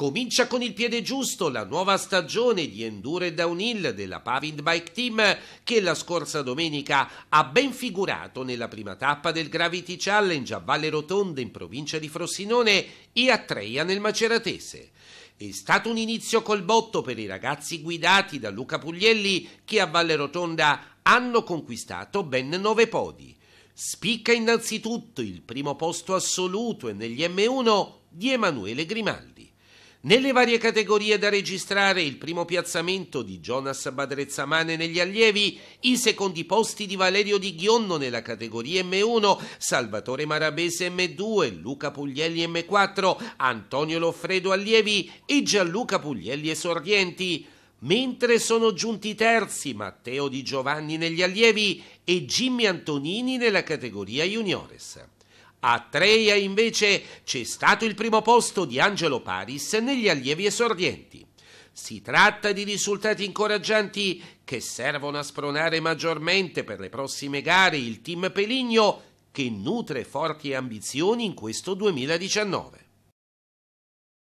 Comincia con il piede giusto la nuova stagione di Enduro Downhill della Pavind Bike Team che la scorsa domenica ha ben figurato nella prima tappa del Gravity Challenge a Valle Rotonda in provincia di Frosinone e a Treia nel Maceratese. È stato un inizio col botto per i ragazzi guidati da Luca Puglielli che a Valle Rotonda hanno conquistato ben nove podi. Spicca innanzitutto il primo posto assoluto e negli M1 di Emanuele Grimaldi. Nelle varie categorie da registrare il primo piazzamento di Jonas Badrezzamane negli allievi, i secondi posti di Valerio Di Ghionno nella categoria M1, Salvatore Marabese M2, Luca Puglielli M4, Antonio Loffredo allievi e Gianluca Puglielli esordienti. Mentre sono giunti terzi Matteo Di Giovanni negli allievi e Jimmy Antonini nella categoria juniores. A Treia invece c'è stato il primo posto di Angelo Paris negli allievi esordienti. Si tratta di risultati incoraggianti che servono a spronare maggiormente per le prossime gare il team Peligno che nutre forti ambizioni in questo 2019.